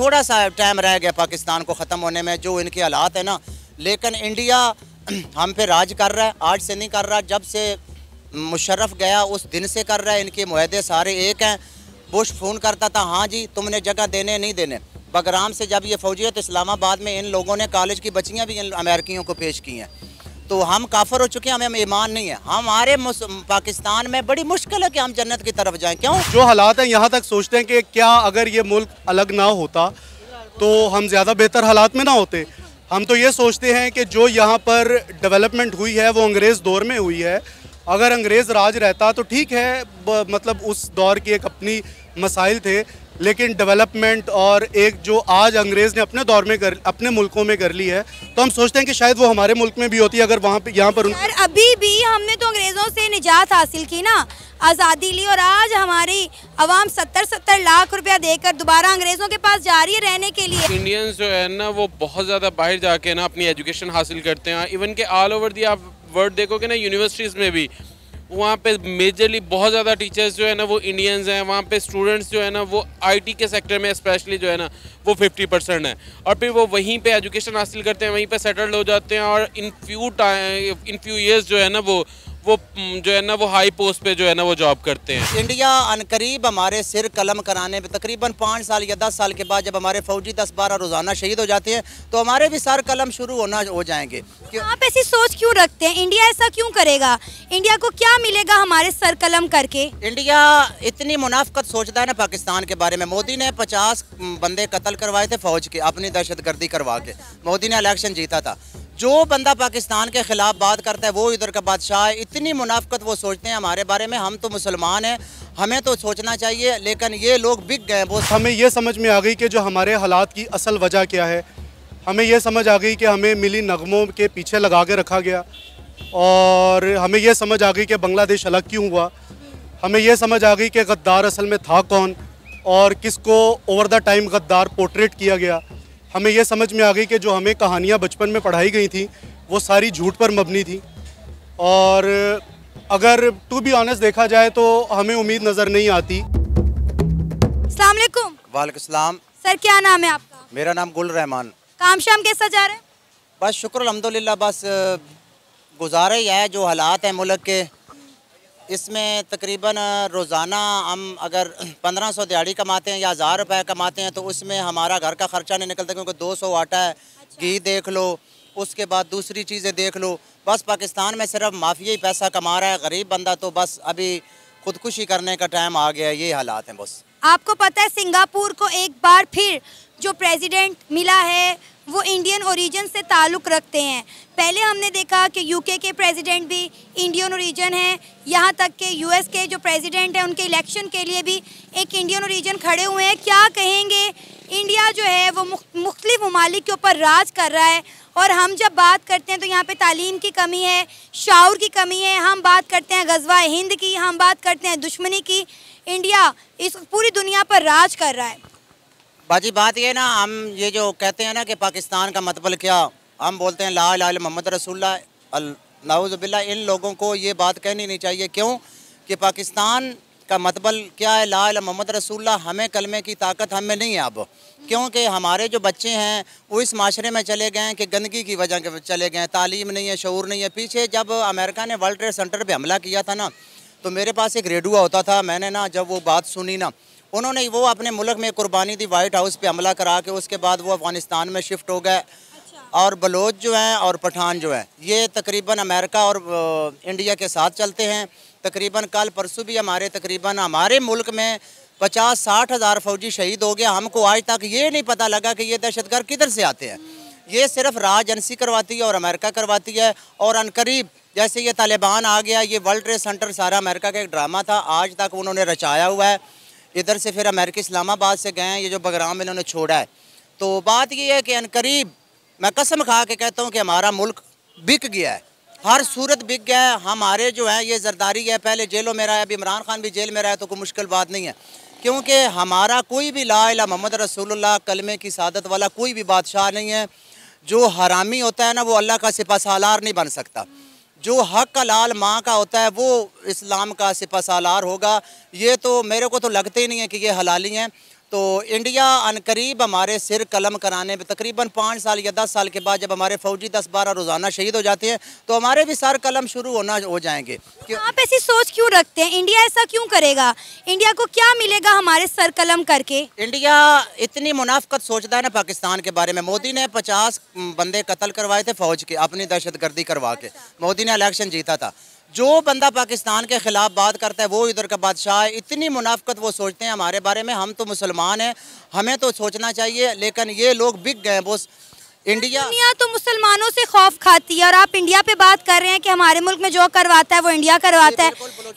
थोड़ा सा टाइम रह गया पाकिस्तान को ख़त्म होने में जो इनके हालात है ना लेकिन इंडिया हम पे राज कर रहा है आज से नहीं कर रहा जब से मुशर्रफ गया उस दिन से कर रहा है इनके माहदे सारे एक हैं बुश फ़ोन करता था हाँ जी तुमने जगह देने नहीं देने बगराम से जब ये फौजियत इस्लामाबाद में इन लोगों ने कॉलेज की बच्चियाँ भी इन अमेरिकियों को पेश की हैं तो हम काफर हो चुके हैं हमें ईमान नहीं है हमारे पाकिस्तान में बड़ी मुश्किल है कि हम जन्नत की तरफ जाएं क्यों जो हालात हैं यहाँ तक सोचते हैं कि क्या अगर ये मुल्क अलग ना होता तो हम ज़्यादा बेहतर हालात में ना होते हम तो ये सोचते हैं कि जो यहाँ पर डेवलपमेंट हुई है वो अंग्रेज़ दौर में हुई है अगर अंग्रेज़ राज रहता तो ठीक है मतलब उस दौर के एक अपनी मसाइल थे लेकिन डेवलपमेंट और एक जो आज अंग्रेज़ ने अपने दौर में कर अपने मुल्कों में कर ली है तो हम सोचते हैं कि शायद वो हमारे मुल्क में भी होती है अगर वहाँ पे यहाँ पर उन... अभी भी हमने तो अंग्रेज़ों से निजात हासिल की ना आज़ादी ली और आज हमारी आवाम सत्तर सत्तर लाख रुपया देकर दोबारा अंग्रेज़ों के पास जा रही है रहने के लिए इंडियंस जो है ना वो बहुत ज़्यादा बाहर जाके ना अपनी एजुकेशन हासिल करते हैं इवन के ऑल ओवर दी आप वर्ड देखोगे ना यूनिवर्सिटीज़ में भी वहाँ पे मेजरली बहुत ज़्यादा टीचर्स जो है ना वो इंडियंस हैं वहाँ पे स्टूडेंट्स जो है ना वो आईटी के सेक्टर में स्पेशली जो है ना वो 50 परसेंट है और फिर वो वहीं पे एजुकेशन हासिल करते हैं वहीं पे सेटल्ड हो जाते हैं और in few time in few years जो है ना वो वो हम्म, जो है ना वो हाई पोस्ट पे जो है ना वो जॉब करते हैं इंडिया अनकरीब हमारे सिर कलम कराने पे तकरीबन पाँच साल या दस साल के बाद जब हमारे फौजी दस बारह रोज़ाना शहीद हो जाते हैं तो हमारे भी सर कलम शुरू होना हो जाएंगे तो आप ऐसी सोच क्यों रखते हैं इंडिया ऐसा क्यों करेगा इंडिया को क्या मिलेगा हमारे सर कलम करके इंडिया इतनी मुनाफ्त सोचता है ना पाकिस्तान के बारे में मोदी ने पचास हम्म, बंदे कत्ल करवाए थे फौज के अपनी दहशत गर्दी करवा के मोदी ने इलेक्शन जीता था जो बंदा पाकिस्तान के ख़िलाफ़ बात करता है वो इधर का बादशाह है इतनी मुनाफ्त वो सोचते हैं हमारे बारे में हम तो मुसलमान हैं हमें तो सोचना चाहिए लेकिन ये लोग बिक गए बहुत हमें ये समझ में आ गई कि जो हमारे हालात की असल वजह क्या है हमें यह समझ आ गई कि हमें मिली नगमों के पीछे लगा के रखा गया और हमें यह समझ आ गई कि बांग्लादेश अलग क्यों हुआ हमें यह समझ आ गई कि गद्दार असल में था कौन और किसको ओवर द टाइम गद्दार पोर्ट्रेट किया गया हमें यह समझ में आ गई कि जो हमें कहानियाँ बचपन में पढ़ाई गई थी वो सारी झूठ पर मबनी थी और अगर टू बी ऑनेस्ट देखा जाए तो हमें उम्मीद नज़र नहीं आती सलाम सर क्या नाम है आपका मेरा नाम गुल रहमान काम शाम कैसा जा रहे हैं बस शुक्र अलहमदिल्ला बस गुजारा ही है जो हालात हैं मुल्क के इसमें तकरीबन रोज़ाना हम अगर पंद्रह सौ दिहाड़ी कमाते हैं या हज़ार रुपये कमाते हैं तो उसमें हमारा घर का ख़र्चा नहीं निकलता क्योंकि दो सौ आटा है अच्छा। घी देख लो उसके बाद दूसरी चीज़ें देख लो बस पाकिस्तान में सिर्फ माफिया ही पैसा कमा रहा है गरीब बंदा तो बस अभी खुदकुशी करने का टाइम आ गया ये हालात हैं बस आपको पता है सिंगापुर को एक बार फिर जो प्रेसिडेंट मिला है वो इंडियन औरिजन से ताल्लुक़ रखते हैं पहले हमने देखा कि यूके के प्रेसिडेंट भी इंडियन औरिजन हैं यहाँ तक यू यूएस के जो प्रेसिडेंट हैं उनके इलेक्शन के लिए भी एक इंडियन औरिजन खड़े हुए हैं क्या कहेंगे इंडिया जो है वो मुख्तलिफ ममालिक के ऊपर राज कर रहा है और हम जब बात करते हैं तो यहाँ पे तालीम की कमी है शाऊर की कमी है हम बात करते हैं गजवा हिंद की हम बात करते हैं दुश्मनी की इंडिया इस पूरी दुनिया पर राज कर रहा है बाजी बात ये ना हम ये जो कहते हैं ना कि पाकिस्तान का मतबल क्या हम बोलते हैं ला ला मोहम्मद रसुल्ला नाउज़बिल्ला इन लोगों को ये बात कहनी नहीं चाहिए क्यों कि पाकिस्तान का मतबल क्या है ला मोहम्मद रसुल्ला हमें कलमे की ताकत हमें नहीं है अब क्योंकि हमारे जो बच्चे हैं वो इस माशरे में चले गए हैं कि गंदगी की वजह के चले गए हैं तालीम नहीं है शूर नहीं है पीछे जब अमेरिका ने वर्ल्ड ट्रेड सेंटर पर हमला किया था ना तो मेरे पास एक रेडुआ होता था मैंने ना जब वो बात सुनी ना उन्होंने वो अपने मुल्क में कुर्बानी दी वाइट हाउस पे हमला करा के उसके बाद वो अफगानिस्तान में शिफ्ट हो गए अच्छा। और बलोच जो हैं और पठान जो हैं ये तकरीबन अमेरिका और इंडिया के साथ चलते हैं तकरीबन कल परसों भी हमारे तकरीबन हमारे मुल्क में पचास साठ हज़ार फौजी शहीद हो गए हमको आज तक ये नहीं पता लगा कि ये दहशतगर्द किधर से आते हैं ये सिर्फ राज एजेंसी करवाती है और अमेरिका करवाती है और अनकरीब जैसे ये तालिबान आ गया ये वर्ल्ड ट्रेड सेंटर सारा अमेरिका का एक ड्रामा था आज तक उन्होंने रचाया हुआ है इधर से फिर अमेरिकी इस्लामाबाद से गए हैं ये जो बगराम इन्होंने छोड़ा है तो बात ये है कि अनकरीब मैं कसम खा के कहता हूँ कि हमारा मुल्क बिक गया है हर सूरत बिक गया है हमारे जो हैं ये जरदारी है पहले जेलों में रहा है अब इमरान खान भी जेल में रहा है तो कोई मुश्किल बात नहीं है क्योंकि हमारा कोई भी ला मोहम्मद रसूलुल्लाह कलमे की सादत वाला कोई भी बादशाह नहीं है जो हरामी होता है ना वो अल्लाह का सिपा सालार नहीं बन सकता जो हक का लाल माँ का होता है वो इस्लाम का सिपा सालार होगा ये तो मेरे को तो लगते ही नहीं है कि ये हलाली हैं तो इंडिया अनकरीब हमारे सिर कलम कराने पे तकरीबन पाँच साल या दस साल के बाद जब हमारे फौजी दस बारह रोज़ाना शहीद हो जाते हैं तो हमारे भी सर कलम शुरू होना हो जाएंगे तो आप ऐसी सोच क्यों रखते हैं इंडिया ऐसा क्यों करेगा इंडिया को क्या मिलेगा हमारे सर कलम करके इंडिया इतनी मुनाफ्त सोचता है ना पाकिस्तान के बारे में मोदी ने पचास बंदे कत्ल करवाए थे फौज के अपनी दहशत गर्दी करवा के मोदी ने इलेक्शन जीता था जो बंदा पाकिस्तान के ख़िलाफ़ बात करता है वो इधर का बादशाह है इतनी मुनाफ्त वो सोचते हैं हमारे बारे में हम तो मुसलमान हैं हमें तो सोचना चाहिए लेकिन ये लोग बिक गए बोस इंडिया दुनिया तो मुसलमानों से खौफ खाती है और आप इंडिया पे बात कर रहे हैं कि हमारे मुल्क में जो करवाता है वो इंडिया करवाता है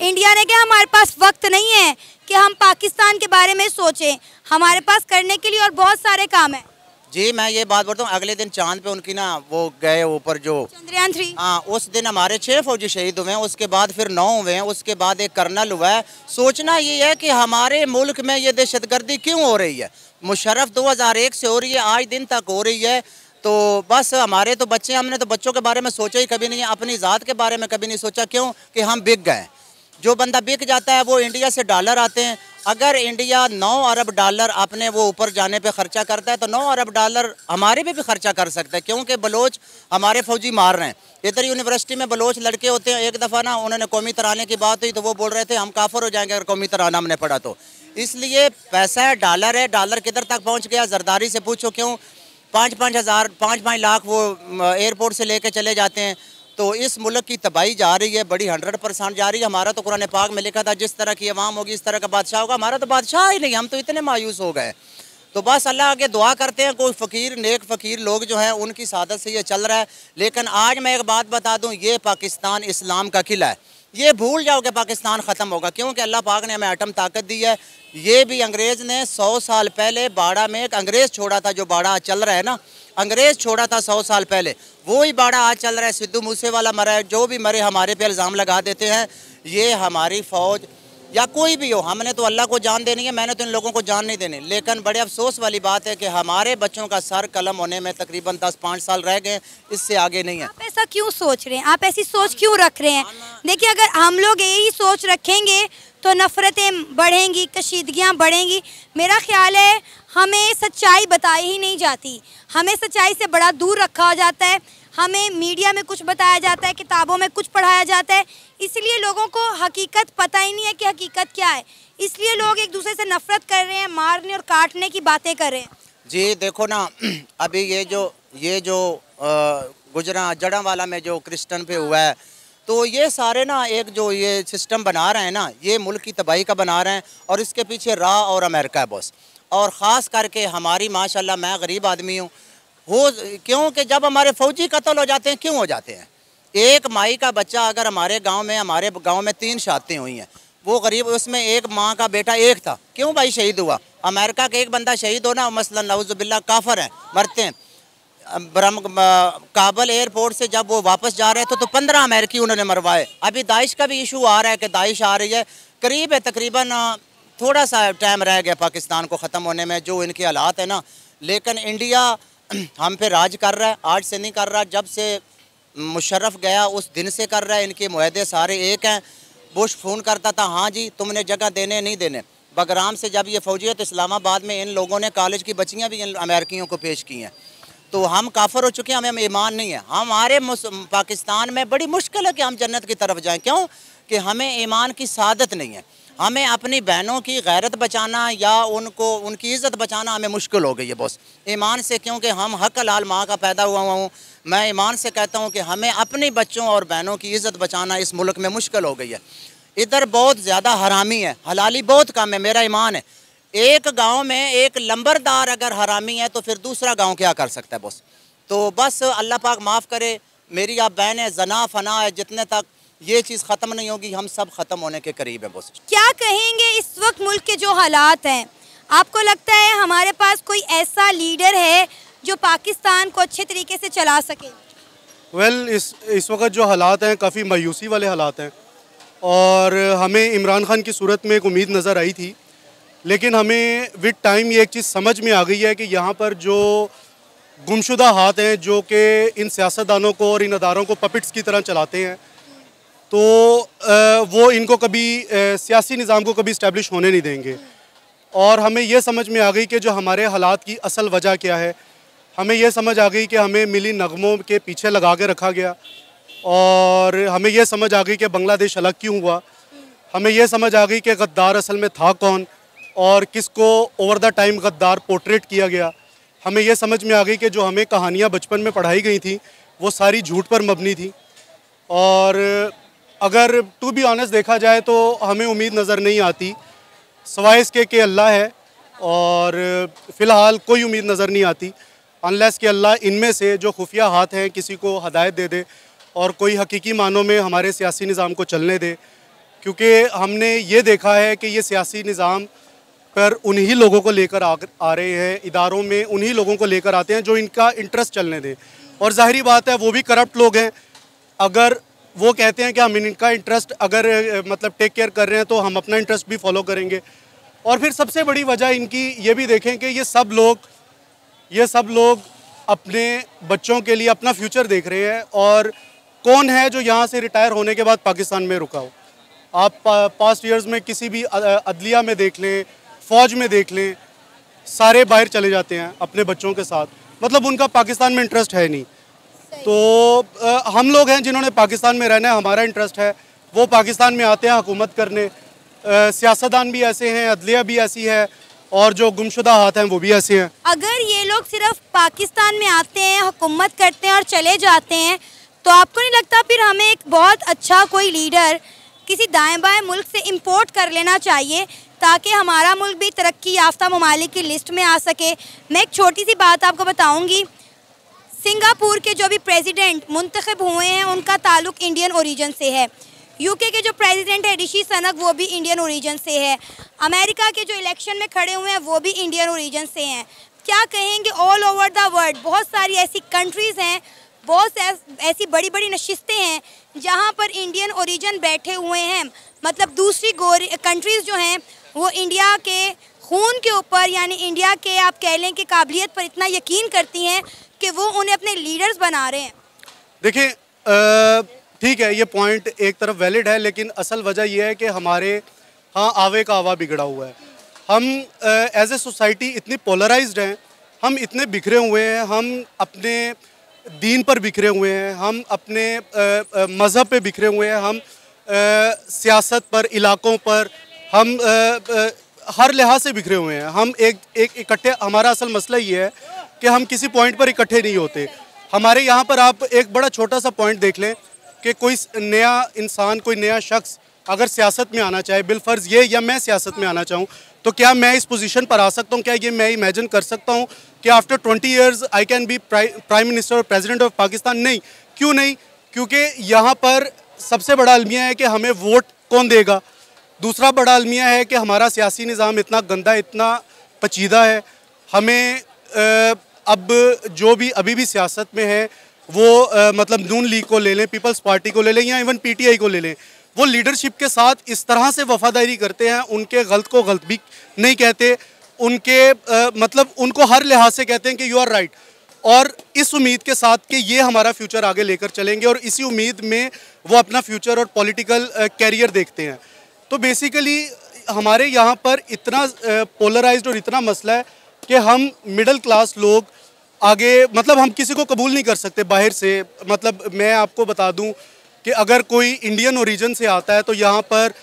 इंडिया ने क्या हमारे पास वक्त नहीं है कि हम पाकिस्तान के बारे में सोचें हमारे पास करने के लिए और बहुत सारे काम हैं जी मैं ये बात बोलता हूँ अगले दिन चांद पे उनकी ना वो गए ऊपर जो चंद्रयान थ्री हाँ उस दिन हमारे छह फौजी शहीद हुए हैं उसके बाद फिर नौ हुए हैं उसके बाद एक कर्नल हुआ है सोचना ये है कि हमारे मुल्क में ये दहशत गर्दी क्यों हो रही है मुशरफ 2001 से हो रही है आज दिन तक हो रही है तो बस हमारे तो बच्चे हमने तो बच्चों के बारे में सोचा ही कभी नहीं अपनी ज़ात के बारे में कभी नहीं सोचा क्यों कि हम बिक गए जो बंदा बिक जाता है वो इंडिया से डॉलर आते हैं अगर इंडिया नौ अरब डॉलर अपने वो ऊपर जाने पे खर्चा करता है तो नौ अरब डॉलर हमारे पे भी खर्चा कर सकता है क्योंकि बलोच हमारे फौजी मार रहे हैं इधर यूनिवर्सिटी में बलोच लड़के होते हैं एक दफ़ा ना उन्होंने कौमी तराने की बात हुई तो वो बोल रहे थे हम काफर हो जाएंगे अगर कौमी तराना हमने पढ़ा तो इसलिए पैसा है डॉलर है डॉलर किधर तक पहुँच गया जरदारी से पूछो क्यों पाँच पाँच हज़ार पाँच पाँच लाख वो एयरपोर्ट से कर चले जाते हैं तो इस मुल्क की तबाही जा रही है बड़ी हंड्रेड परसेंट जा रही है हमारा तो कुरान पाक में लिखा था जिस तरह की अवाम होगी इस तरह का बादशाह होगा हमारा तो बादशाह ही नहीं हम तो इतने मायूस हो गए तो बस अल्लाह आगे दुआ करते हैं कोई फ़कीर नेक फ़कीर लोग जो हैं उनकी शादत से ये चल रहा है लेकिन आज मैं एक बात बता दूँ ये पाकिस्तान इस्लाम का किला है ये भूल जाओ कि पाकिस्तान ख़त्म होगा क्योंकि अल्लाह पाक ने हमें आटम ताकत दी है ये भी अंग्रेज़ ने सौ साल पहले बाड़ा में एक अंग्रेज़ छोड़ा था जो बाड़ा चल रहा है ना अंग्रेज़ छोड़ा था सौ साल पहले वो ही बाड़ा आज चल रहा है सिद्धू मूसे वाला मरा है जो भी मरे हमारे पे इल्ज़ाम लगा देते हैं ये हमारी फ़ौज या कोई भी हो हमने तो अल्लाह को जान देनी है मैंने तो इन लोगों को जान नहीं देनी लेकिन बड़े अफसोस वाली बात है कि हमारे बच्चों का सर कलम होने में तकरीबन दस पाँच साल रह गए इससे आगे नहीं है आप ऐसा क्यों सोच रहे हैं आप ऐसी सोच क्यों रख रहे हैं देखिए अगर हम लोग यही सोच रखेंगे तो नफ़रतें बढ़ेंगी कशीदगियाँ बढ़ेंगी मेरा ख्याल है हमें सच्चाई बताई ही नहीं जाती हमें सच्चाई से बड़ा दूर रखा जाता है हमें मीडिया में कुछ बताया जाता है किताबों में कुछ पढ़ाया जाता है इसलिए लोगों को हकीकत पता ही नहीं है कि हकीकत क्या है इसलिए लोग एक दूसरे से नफरत कर रहे हैं मारने और काटने की बातें कर रहे हैं जी देखो ना अभी ये जो ये जो गुजरा जड़ा वाला में जो क्रिस्टन पे हुआ है तो ये सारे ना एक जो ये सिस्टम बना रहे हैं ना ये मुल्क की तबाही का बना रहे हैं और इसके पीछे रा और अमेरिका है बॉस और ख़ास करके हमारी माशाल्लाह मैं गरीब आदमी हूँ हो क्योंकि जब हमारे फ़ौजी कत्ल हो जाते हैं क्यों हो जाते हैं एक माई का बच्चा अगर हमारे गांव में हमारे गांव में तीन शादी हुई हैं वो गरीब उसमें एक माँ का बेटा एक था क्यों भाई शहीद हुआ अमेरिका का एक बंदा शहीद होना मसला नवजुबिल्ला काफर हैं मरते हैं ब्रह्म काबल एयरपोर्ट से जब वो वापस जा रहे थे तो पंद्रह अमेरिकी उन्होंने मरवाए अभी दाइश का भी इशू आ रहा है कि दाइश आ रही है करीब है तकरीबन थोड़ा सा टाइम रह गया पाकिस्तान को ख़त्म होने में जो इनके हालात है ना लेकिन इंडिया हम पे राज कर रहा है आज से नहीं कर रहा जब से मुशर्रफ गया उस दिन से कर रहा है इनके माहदे सारे एक हैं बुश फ़ोन करता था हाँ जी तुमने जगह देने नहीं देने बगराम से जब ये फौजी है तो इस्लामाबाद में इन लोगों ने कॉलेज की बच्चियाँ भी इन अमेरिकियों को पेश की हैं तो हम काफर हो चुके हैं हमें ईमान नहीं है हमारे पाकिस्तान में बड़ी मुश्किल है कि हम जन्नत की तरफ जाएँ क्यों कि हमें ईमान की सादत नहीं है हमें अपनी बहनों की गैरत बचाना या उनको उनकी इज़्ज़त बचाना हमें मुश्किल हो गई है बॉस ईमान से क्योंकि हम हक लाल माँ का पैदा हुआ हुआ हूँ मैं ईमान से कहता हूँ कि हमें अपने बच्चों और बहनों की इज़्ज़त बचाना इस मुल्क में मुश्किल हो गई है इधर बहुत ज़्यादा हरामी है हलाली बहुत कम है मेरा ईमान है एक गांव में एक लंबरदार अगर हरामी है तो फिर दूसरा गांव क्या कर सकता है बॉस तो बस अल्लाह पाक माफ़ करे मेरी आप बहन है जना फना है जितने तक ये चीज़ ख़त्म नहीं होगी हम सब ख़त्म होने के करीब है क्या कहेंगे इस वक्त मुल्क के जो हालात हैं आपको लगता है हमारे पास कोई ऐसा लीडर है जो पाकिस्तान को अच्छे तरीके से चला सके वेल well, इस इस वक्त जो हालात हैं काफ़ी मायूसी वाले हालात हैं और हमें इमरान खान की सूरत में एक उम्मीद नज़र आई थी लेकिन हमें विद टाइम ये एक चीज़ समझ में आ गई है कि यहाँ पर जो गुमशुदा हाथ हैं जो कि इन सियासतदानों को और इन अदारों को पपिट्स की तरह चलाते हैं तो वो इनको कभी सियासी निज़ाम को कभी इस्टेब्लिश होने नहीं देंगे और हमें यह समझ में आ गई कि जो हमारे हालात की असल वजह क्या है हमें यह समझ आ गई कि हमें मिली नगमों के पीछे लगा के रखा गया और हमें यह समझ आ गई कि बांग्लादेश अलग क्यों हुआ हमें यह समझ आ गई कि गद्दार असल में था कौन और किसको ओवर द टाइम गद्दार पोर्ट्रेट किया गया हमें यह समझ में आ गई कि जो हमें कहानियाँ बचपन में पढ़ाई गई थी वो सारी झूठ पर मबनी थी और अगर टू बी ऑनेस्ट देखा जाए तो हमें उम्मीद नज़र नहीं आती सवाए इसके के अल्लाह है और फ़िलहाल कोई उम्मीद नज़र नहीं आती अनलेस के अल्लाह इनमें से जो खुफिया हाथ हैं किसी को हदायत दे दे और कोई हकीकी मानों में हमारे सियासी निज़ाम को चलने दे क्योंकि हमने ये देखा है कि ये सियासी निज़ाम पर उन्हीं लोगों को लेकर आ, आ रहे हैं इदारों में उन्हीं लोगों को लेकर आते हैं जो इनका इंटरेस्ट चलने दें और ज़ाहरी बात है वो भी करप्ट लोग हैं अगर वो कहते हैं कि हम इनका इंटरेस्ट अगर मतलब टेक केयर कर रहे हैं तो हम अपना इंटरेस्ट भी फॉलो करेंगे और फिर सबसे बड़ी वजह इनकी ये भी देखें कि ये सब लोग ये सब लोग अपने बच्चों के लिए अपना फ्यूचर देख रहे हैं और कौन है जो यहाँ से रिटायर होने के बाद पाकिस्तान में रुका हो आप पास्ट ईयर्स में किसी भी अदलिया में देख लें फ़ौज में देख लें सारे बाहर चले जाते हैं अपने बच्चों के साथ मतलब उनका पाकिस्तान में इंटरेस्ट है नहीं तो आ, हम लोग हैं जिन्होंने पाकिस्तान में रहना है हमारा इंटरेस्ट है वो पाकिस्तान में आते हैं हुकूमत करने सियासतदान भी ऐसे हैं अदलिया भी ऐसी है और जो गुमशुदा हाथ हैं वो भी ऐसे हैं अगर ये लोग सिर्फ पाकिस्तान में आते हैं हुकूमत करते हैं और चले जाते हैं तो आपको नहीं लगता फिर हमें एक बहुत अच्छा कोई लीडर किसी दाएं बाएं मुल्क से इंपोर्ट कर लेना चाहिए ताकि हमारा मुल्क भी तरक्की याफ्ता ममालिक की लिस्ट में आ सके मैं एक छोटी सी बात आपको बताऊंगी सिंगापुर के जो भी प्रेसिडेंट मुंतखब हुए हैं उनका ताल्लुक इंडियन ओरिजन से है यूके के जो प्रेसिडेंट है ऋषि सनक वो भी इंडियन ओरिजन से है अमेरिका के जो इलेक्शन में खड़े हुए हैं वो भी इंडियन ओरिजन से हैं क्या कहेंगे ऑल ओवर द वर्ल्ड बहुत सारी ऐसी कंट्रीज़ हैं बहुत ऐसी बड़ी बड़ी नशस्तें हैं जहाँ पर इंडियन ओरिजन बैठे हुए हैं मतलब दूसरी कंट्रीज़ जो हैं वो इंडिया के खून के ऊपर यानी इंडिया के आप कह लें कि काबिलियत पर इतना यकीन करती हैं कि वो उन्हें अपने लीडर्स बना रहे हैं देखिए ठीक है ये पॉइंट एक तरफ वैलिड है लेकिन असल वजह यह है कि हमारे हाँ आवे का आवा बिगड़ा हुआ है हम एज ए सोसाइटी इतनी पोलराइज्ड हैं हम इतने बिखरे हुए हैं हम अपने दीन पर बिखरे हुए हैं हम अपने मज़हब पे बिखरे हुए हैं हम सियासत पर इलाकों पर हम आ, आ, हर लिहाज से बिखरे हुए हैं हम एक एक इकट्ठे हमारा असल मसला ये है कि हम किसी पॉइंट पर इकट्ठे नहीं होते हमारे यहाँ पर आप एक बड़ा छोटा सा पॉइंट देख लें कि कोई नया इंसान कोई नया शख्स अगर सियासत में आना चाहे बिलफर्ज ये या मैं सियासत में आना चाहूँ तो क्या मैं इस पोजीशन पर आ सकता हूँ क्या ये मैं इमेजिन कर सकता हूँ कि after twenty years I can be prime minister और प्रेजिडेंट ऑफ पाकिस्तान नहीं क्यों नहीं क्योंकि यहाँ पर सबसे बड़ा अलमिया है कि हमें वोट कौन देगा दूसरा बड़ा अलमिया है कि हमारा सियासी निज़ाम इतना गंदा इतना पचीदा है हमें आ, अब जो भी अभी भी सियासत में है वो आ, मतलब नून लीग को ले लें पीपल्स पार्टी को ले लें या इवन पीटीआई को ले लें वो लीडरशिप के साथ इस तरह से वफादारी करते हैं उनके गलत को गलत भी नहीं कहते उनके आ, मतलब उनको हर लिहाज से कहते हैं कि यू आर राइट और इस उम्मीद के साथ कि ये हमारा फ्यूचर आगे लेकर चलेंगे और इसी उम्मीद में वो अपना फ्यूचर और पॉलिटिकल कैरियर देखते हैं तो बेसिकली हमारे यहाँ पर इतना पोलराइज्ड और इतना मसला है कि हम मिडिल क्लास लोग आगे मतलब हम किसी को कबूल नहीं कर सकते बाहर से मतलब मैं आपको बता दूं कि अगर कोई इंडियन ओरिजिन से आता है तो यहाँ पर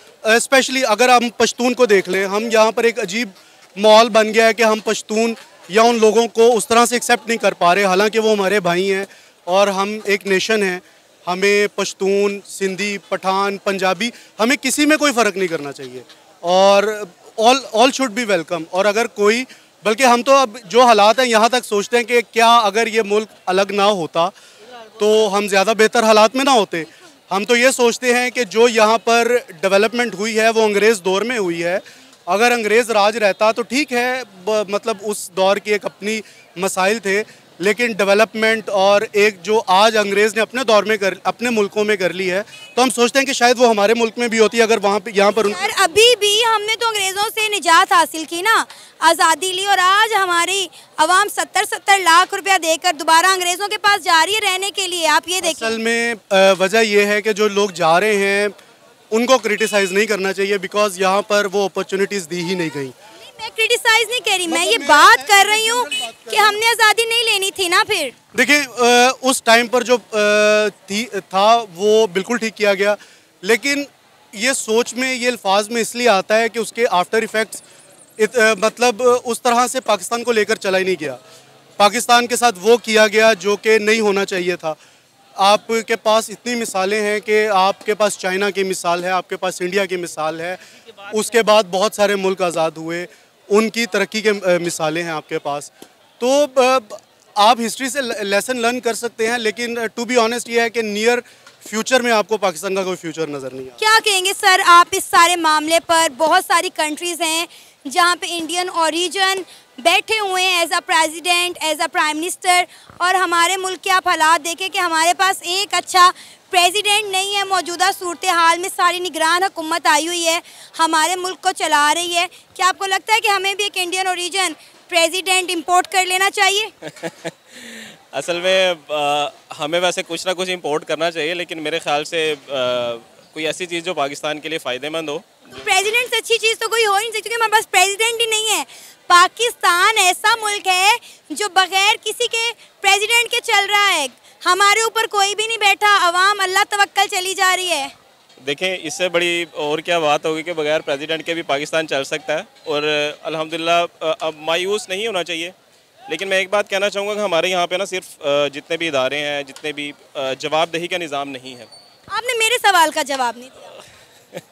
स्पेशली अगर हम पश्तून को देख लें हम यहाँ पर एक अजीब माहौल बन गया है कि हम पश्तून या उन लोगों को उस तरह से एक्सेप्ट नहीं कर पा रहे हालांकि वो हमारे भाई हैं और हम एक नेशन हैं हमें पश्तून सिंधी पठान पंजाबी हमें किसी में कोई फ़र्क नहीं करना चाहिए और all all should be welcome और अगर कोई बल्कि हम तो अब जो हालात हैं यहाँ तक सोचते हैं कि क्या अगर ये मुल्क अलग ना होता तो हम ज़्यादा बेहतर हालात में ना होते हम तो ये सोचते हैं कि जो यहाँ पर डेवलपमेंट हुई है वो अंग्रेज़ दौर में हुई है अगर अंग्रेज़ राज रहता तो ठीक है मतलब उस दौर की एक अपनी मसाइल थे लेकिन डेवलपमेंट और एक जो आज अंग्रेज़ ने अपने दौर में कर अपने मुल्कों में कर ली है तो हम सोचते हैं कि शायद वो हमारे मुल्क में भी होती है अगर वहाँ पे यहाँ पर उन... अभी भी हमने तो अंग्रेज़ों से निजात हासिल की ना आज़ादी ली और आज हमारी आवाम सत्तर सत्तर लाख रुपया देकर दोबारा अंग्रेज़ों के पास जा रही है रहने के लिए आप ये देखिए असल में वजह यह है कि जो लोग जा रहे हैं उनको क्रिटिसाइज़ नहीं करना चाहिए बिकॉज़ यहाँ पर वो अपॉर्चुनिटीज़ दी ही नहीं गई मैं क्रिटिसाइज नहीं मतलब कर रही मैं ये बात कर रही हूँ कि हमने आज़ादी नहीं लेनी थी ना फिर देखिए उस टाइम पर जो थी था वो बिल्कुल ठीक किया गया लेकिन ये सोच में ये अल्फाज में इसलिए आता है कि उसके आफ्टर इफ़ेक्ट्स मतलब उस तरह से पाकिस्तान को लेकर चला ही नहीं गया पाकिस्तान के साथ वो किया गया जो कि नहीं होना चाहिए था आपके पास इतनी मिसालें हैं कि आपके पास चाइना की मिसाल है आपके पास इंडिया की मिसाल है उसके बाद बहुत सारे मुल्क आज़ाद हुए उनकी तरक्की के मिसालें हैं आपके पास तो आप हिस्ट्री से लेसन लर्न कर सकते हैं लेकिन टू बी ऑनेस्ट ये है कि नियर फ्यूचर में आपको पाकिस्तान का कोई फ्यूचर नज़र नहीं है क्या कहेंगे सर आप इस सारे मामले पर बहुत सारी कंट्रीज़ हैं जहाँ पे इंडियन ओरिजिन बैठे हुए हैं as a president as a prime minister और हमारे मुल्क के आप हालात देखें कि हमारे पास एक अच्छा प्रेसिडेंट नहीं है मौजूदा सूरत हाल में सारी निगरान हुकूमत आई हुई है हमारे मुल्क को चला रही है क्या आपको लगता है कि हमें भी एक इंडियन ओरिजिन प्रेसिडेंट इंपोर्ट कर लेना चाहिए असल में आ, हमें वैसे कुछ ना कुछ इंपोर्ट करना चाहिए लेकिन मेरे ख्याल से आ, कोई ऐसी चीज़ जो पाकिस्तान के लिए फ़ायदेमंद हो प्रेसिडेंट तो से अच्छी चीज़ तो कोई हो ही नहीं सकती क्योंकि हमारे पास प्रेसिडेंट ही नहीं है पाकिस्तान ऐसा मुल्क है जो बगैर किसी के प्रेसिडेंट के चल रहा है हमारे ऊपर कोई भी नहीं बैठा अवाम अल्लाह तवक्ल चली जा रही है देखें इससे बड़ी और क्या बात होगी कि बगैर प्रेसिडेंट के भी पाकिस्तान चल सकता है और अल्हम्दुलिल्लाह अब मायूस नहीं होना चाहिए लेकिन मैं एक बात कहना चाहूँगा कि हमारे यहाँ पे ना सिर्फ जितने भी इदारे हैं जितने भी जवाबदेही का निज़ाम नहीं है आपने मेरे सवाल का जवाब नहीं दिया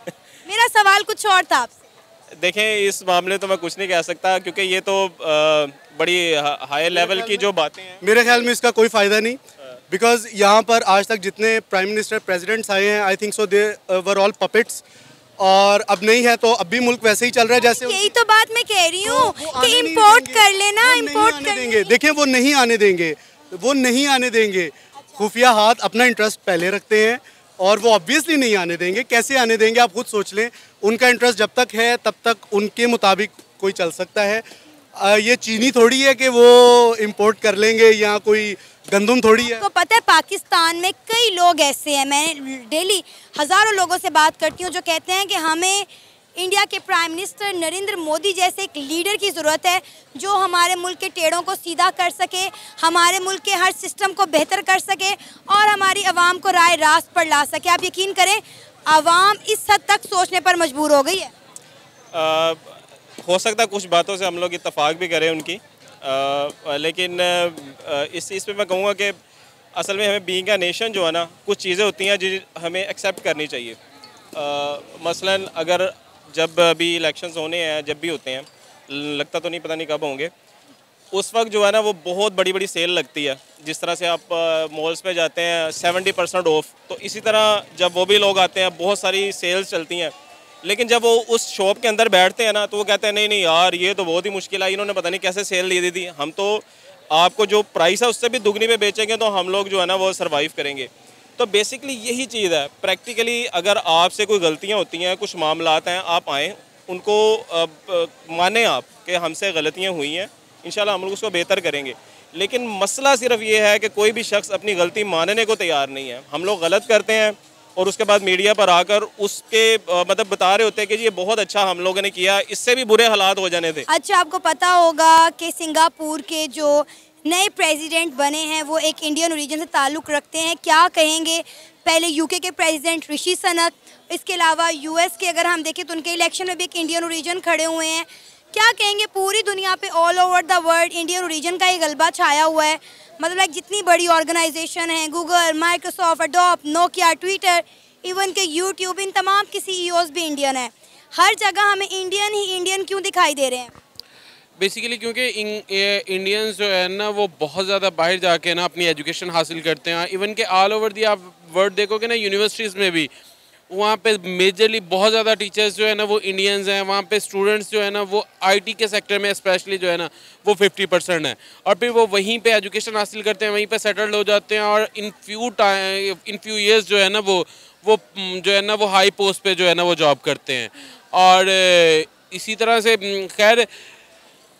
मेरा सवाल कुछ और था आपसे देखें इस मामले तो मैं कुछ नहीं कह सकता क्योंकि ये तो बड़ी हाई लेवल की जो बातें हैं मेरे ख्याल में इसका कोई फ़ायदा नहीं बिकॉज यहाँ पर आज तक जितने प्राइम मिनिस्टर प्रेजिडेंट्स आए हैं I think so they were all puppets और अब नहीं है तो अब भी मुल्क वैसे ही चल रहा है जैसे यही तो बात मैं कह रही तो हूँ कि इम्पोर्ट कर लेना इम्पोर्ट कर देंगे देखिए वो नहीं आने देंगे वो नहीं आने देंगे खुफिया हाथ अपना इंटरेस्ट पहले रखते हैं और वो ऑब्वियसली नहीं आने देंगे कैसे आने देंगे आप खुद सोच लें उनका इंटरेस्ट जब तक है तब तक उनके मुताबिक कोई चल सकता है आ, ये चीनी थोड़ी है कि वो इम्पोर्ट कर लेंगे या कोई गंदम थोड़ी है तो पता है पाकिस्तान में कई लोग ऐसे हैं मैं डेली हज़ारों लोगों से बात करती हूँ जो कहते हैं कि हमें इंडिया के प्राइम मिनिस्टर नरेंद्र मोदी जैसे एक लीडर की ज़रूरत है जो हमारे मुल्क के टेढ़ों को सीधा कर सके हमारे मुल्क के हर सिस्टम को बेहतर कर सके और हमारी आवाम को राय रास्त पर ला सके आप यकीन करें आवाम इस हद तक सोचने पर मजबूर हो गई है आ, हो सकता कुछ बातों से हम लोग इतफाक़ भी करें उनकी आ, लेकिन इस इस चीज़ पर मैं कहूँगा कि असल में हमें बींग नेशन जो है ना कुछ चीज़ें होती हैं जो हमें एक्सेप्ट करनी चाहिए आ, मसलन अगर जब अभी इलेक्शंस होने हैं जब भी होते हैं लगता तो नहीं पता नहीं कब होंगे उस वक्त जो है ना वो बहुत बड़ी बड़ी सेल लगती है जिस तरह से आप मॉल्स पे जाते हैं सेवेंटी परसेंट ऑफ तो इसी तरह जब वो भी लोग आते हैं बहुत सारी सेल्स चलती हैं लेकिन जब वो उस शॉप के अंदर बैठते हैं ना तो वो कहते हैं नहीं नहीं यार ये तो बहुत ही मुश्किल है इन्होंने पता नहीं कैसे सेल दे दी थी हम तो आपको जो प्राइस है उससे भी दुगनी पे बेचेंगे तो हम लोग जो है ना वो सर्वाइव करेंगे तो बेसिकली यही चीज़ है प्रैक्टिकली अगर आपसे कोई गलतियाँ होती हैं कुछ मामला हैं आप आएँ उनको माने आप कि हमसे गलतियाँ हुई हैं इन हम लोग उसको बेहतर करेंगे लेकिन मसला सिर्फ ये है कि कोई भी शख्स अपनी गलती मानने को तैयार नहीं है हम लोग गलत करते हैं और उसके बाद मीडिया पर आकर उसके मतलब बता रहे होते हैं कि ये बहुत अच्छा हम लोगों ने किया इससे भी बुरे हालात हो जाने थे अच्छा आपको पता होगा कि सिंगापुर के जो नए प्रेसिडेंट बने हैं वो एक इंडियन ओरिजिन से ताल्लुक़ रखते हैं क्या कहेंगे पहले यूके के प्रेसिडेंट ऋषि सनक इसके अलावा यूएस के अगर हम देखें तो उनके इलेक्शन में भी एक इंडियन ओरिजिन खड़े हुए हैं क्या कहेंगे पूरी दुनिया पे all over the world Indian origin का ही गलबा छाया हुआ है मतलब लाइक जितनी बड़ी ऑर्गेनाइजेशन है Google Microsoft Adobe Nokia Twitter even के यूट्यूब इन तमाम किसी सी e भी इंडियन है हर जगह हमें इंडियन ही इंडियन क्यों दिखाई दे रहे हैं बेसिकली क्योंकि इंडियंस जो है ना वो बहुत ज़्यादा बाहर जाके ना अपनी एजुकेशन हासिल करते हैं इवन के ऑल ओवर दी आप वर्ल्ड देखोगे ना यूनिवर्सिटीज़ में भी वहाँ पे मेजरली बहुत ज़्यादा टीचर्स जो है ना वो इंडियंस हैं वहाँ पे स्टूडेंट्स जो है ना वो आईटी के सेक्टर में स्पेशली जो है ना वो 50 परसेंट है और फिर वो वहीं पे एजुकेशन हासिल करते हैं वहीं पे सेटल्ड हो जाते हैं और in few time in few years जो है ना वो वो जो है ना वो हाई पोस्ट पर जो है ना वो जॉब करते हैं और इसी तरह से खैर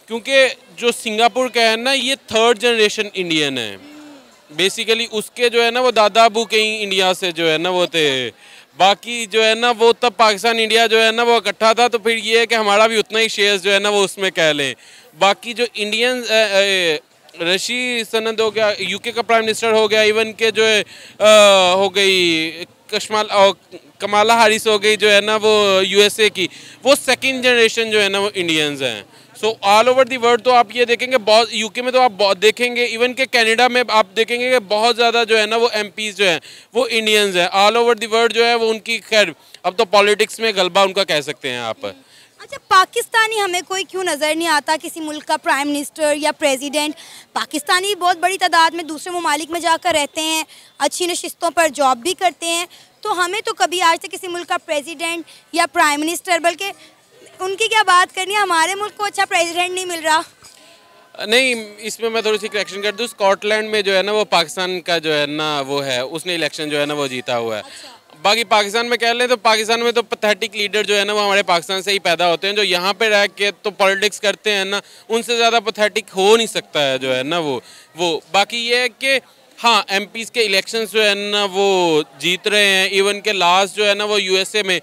क्योंकि जो सिंगापुर का है ना ये थर्ड जनरेशन इंडियन है बेसिकली उसके जो है ना वो दादा अबू कहीं इंडिया से जो है ना वो थे बाकी जो है ना वो तब पाकिस्तान इंडिया जो है ना वो इकट्ठा था तो फिर ये है कि हमारा भी उतना ही शेयर जो है ना वो उसमें कह लें बाकी जो इंडियन रशी सनद हो गया यूके का प्राइम मिनिस्टर हो गया इवन के जो है आ, हो गई कश्माल और कमाला हारिस हो गई जो है ना वो यूएसए की वो सेकंड जनरेशन जो है ना वो इंडियंस हैं so all over the world तो आप ये देखेंगे बहुत यूके में तो आप बहुत देखेंगे इवन के कनाडा में आप देखेंगे कि बहुत ज़्यादा जो है ना वो एम जो हैं वो इंडियंस हैं ऑल ओवर दी वर्ल्ड जो है वो उनकी खैर अब तो पॉलिटिक्स में गलबा उनका कह सकते हैं आप अच्छा पाकिस्तानी हमें कोई क्यों नज़र नहीं आता किसी मुल्क का प्राइम मिनिस्टर या प्रेसिडेंट पाकिस्तानी बहुत बड़ी तादाद में दूसरे ममालिक में जाकर रहते हैं अच्छी नशस्तों पर जॉब भी करते हैं तो हमें तो कभी आज तक किसी मुल्क का प्रेसिडेंट या प्राइम मिनिस्टर बल्कि उनकी क्या बात करनी है हमारे मुल्क को अच्छा प्रेसिडेंट नहीं मिल रहा नहीं इसमें मैं थोड़ी सी करेक्शन कर दूँ स्कॉटलैंड में जो है ना वो पाकिस्तान का जो है ना वो है उसने इलेक्शन जो है ना वो जीता हुआ है अच्छा। बाकी पाकिस्तान में कह लें तो पाकिस्तान में तो पथेटिक लीडर जो है ना वो हमारे पाकिस्तान से ही पैदा होते हैं जो यहाँ पे रह के तो पॉलिटिक्स करते हैं ना उनसे ज़्यादा पथेटिक हो नहीं सकता है जो है ना वो वो बाकी ये है कि हाँ एम के इलेक्शन जो है ना वो जीत रहे हैं इवन के लास्ट जो है ना वो यूएसए में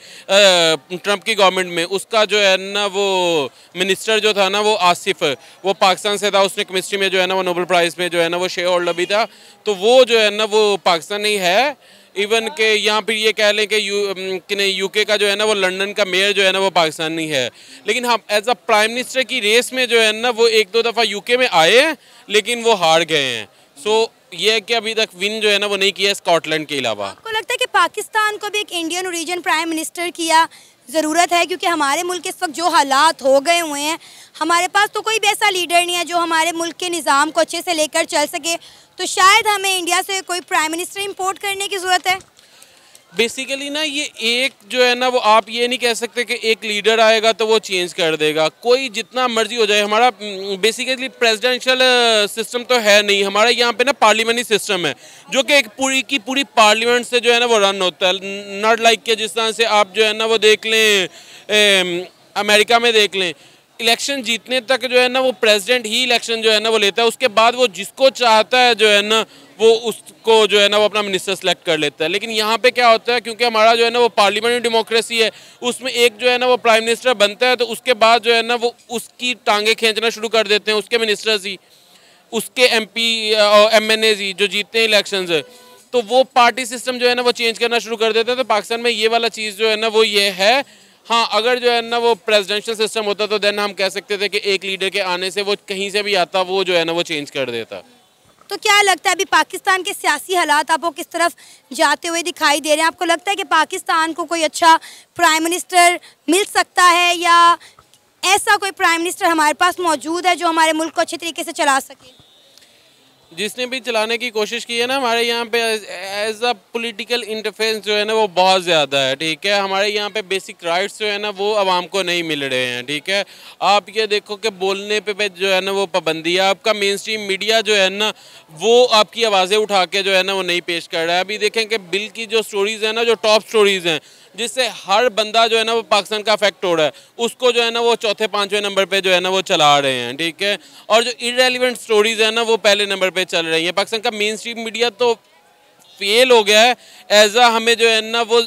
ट्रंप की गवर्नमेंट में उसका जो है ना वो मिनिस्टर जो था ना वो आसिफ वो पाकिस्तान से था उसने केमिस्ट्री में जो है ना वो नोबल प्राइज़ में जो है ना वो शेयर होल्डर भी था तो वो जो है ना वो पाकिस्तानी है इवन के यहाँ पर ये कह लें कि यू कि नहीं यूके का जो है ना वो लंदन का मेयर जो है ना वो पाकिस्तानी है लेकिन हम एज अ प्राइम मिनिस्टर की रेस में जो है ना वो एक दो दफ़ा यूके में आए लेकिन वो हार गए हैं सो so, ये है कि अभी तक विन जो है ना वो नहीं किया स्कॉटलैंड के अलावा आपको लगता है कि पाकिस्तान को भी एक इंडियन ओरिजिन प्राइम मिनिस्टर किया ज़रूरत है क्योंकि हमारे मुल्क इस वक्त जो हालात हो गए हुए हैं हमारे पास तो कोई भी ऐसा लीडर नहीं है जो हमारे मुल्क के निज़ाम को अच्छे से लेकर चल सके तो शायद हमें इंडिया से कोई प्राइम मिनिस्टर इम्पोर्ट करने की ज़रूरत है बेसिकली ना ये एक जो है ना वो आप ये नहीं कह सकते कि एक लीडर आएगा तो वो चेंज कर देगा कोई जितना मर्जी हो जाए हमारा बेसिकली प्रेसिडेंशियल सिस्टम तो है नहीं हमारा यहाँ पे ना पार्लियामेंट्री सिस्टम है जो कि एक पूरी की पूरी पार्लियामेंट से जो है ना वो रन होता है नॉट लाइक के जिस तरह से आप जो है ना वो देख लें ए, अमेरिका में देख लें इलेक्शन जीतने तक जो है ना वो प्रेसिडेंट ही इलेक्शन जो है ना वो लेता है उसके बाद वो जिसको चाहता है जो है ना वो उसको जो है ना वो अपना मिनिस्टर सेलेक्ट कर लेता है लेकिन यहाँ पे क्या होता है क्योंकि हमारा जो है ना वो पार्लियामेंट्री डेमोक्रेसी है उसमें एक जो है ना वो प्राइम मिनिस्टर बनता है तो उसके बाद जो है ना वो उसकी टांगे खींचना शुरू कर देते हैं उसके मिनिस्टर्स ही उसके M P M N As ही जो जीतते हैं इलेक्शन तो वो पार्टी सिस्टम जो है ना वो चेंज करना शुरू कर देते हैं तो पाकिस्तान में ये वाला चीज़ जो है ना वो ये है हाँ अगर जो है ना वो प्रेसिडेंशियल सिस्टम होता तो देन हम कह सकते थे कि एक लीडर के आने से वो कहीं से भी आता वो जो है ना वो चेंज कर देता तो क्या लगता है अभी पाकिस्तान के सियासी हालात आपको किस तरफ जाते हुए दिखाई दे रहे हैं आपको लगता है कि पाकिस्तान को कोई अच्छा प्राइम मिनिस्टर मिल सकता है या ऐसा कोई प्राइम मिनिस्टर हमारे पास मौजूद है जो हमारे मुल्क को अच्छे तरीके से चला सके जिसने भी चलाने की कोशिश की है ना हमारे यहाँ पे एज अ पॉलिटिकल इंटरफेस जो है ना वो बहुत ज़्यादा है ठीक है हमारे यहाँ पे बेसिक राइट्स जो है ना वो आवाम को नहीं मिल रहे हैं ठीक है आप ये देखो कि बोलने पे, पे जो है ना वो पाबंदी है आपका मेन स्ट्रीम मीडिया जो है ना वो आपकी आवाज़ें उठा के जो है ना वो नहीं पेश कर रहा है अभी देखें कि बिल की जो स्टोरीज़ हैं ना जो टॉप स्टोरीज़ हैं जिससे हर बंदा जो है ना वो पाकिस्तान का अफेक्ट हो रहा है उसको जो है ना वो चौथे पाँचवें नंबर पर जो है ना वो चला रहे हैं ठीक है और जो इरेलीवेंट स्टोरीज़ है ना वो पहले नंबर पे चल रही है पाकिस्तान का मेन स्ट्रीम मीडिया तो फेल हो गया है एज आ हमें जो है ना वो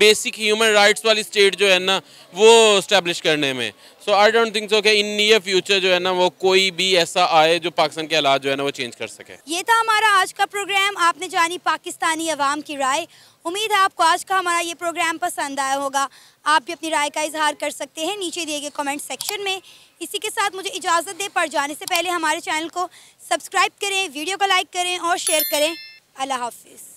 बेसिक ह्यूमन राइट्स वाली स्टेट जो है ना वो इस्टेब्लिश करने में सो आई डोंट थिंक सो कि इन नियर फ्यूचर जो है ना वो कोई भी ऐसा आए जो पाकिस्तान के हालात जो है ना वो चेंज कर सके ये था हमारा आज का प्रोग्राम आपने जानी पाकिस्तानी अवाम की राय उम्मीद है आपको आज का हमारा ये प्रोग्राम पसंद आया होगा आप भी अपनी राय का इजहार कर सकते हैं नीचे दिए गए कॉमेंट सेक्शन में इसी के साथ मुझे इजाज़त दें पर जाने से पहले हमारे चैनल को सब्सक्राइब करें वीडियो को लाइक करें और शेयर करें अल्लाह हाफिज़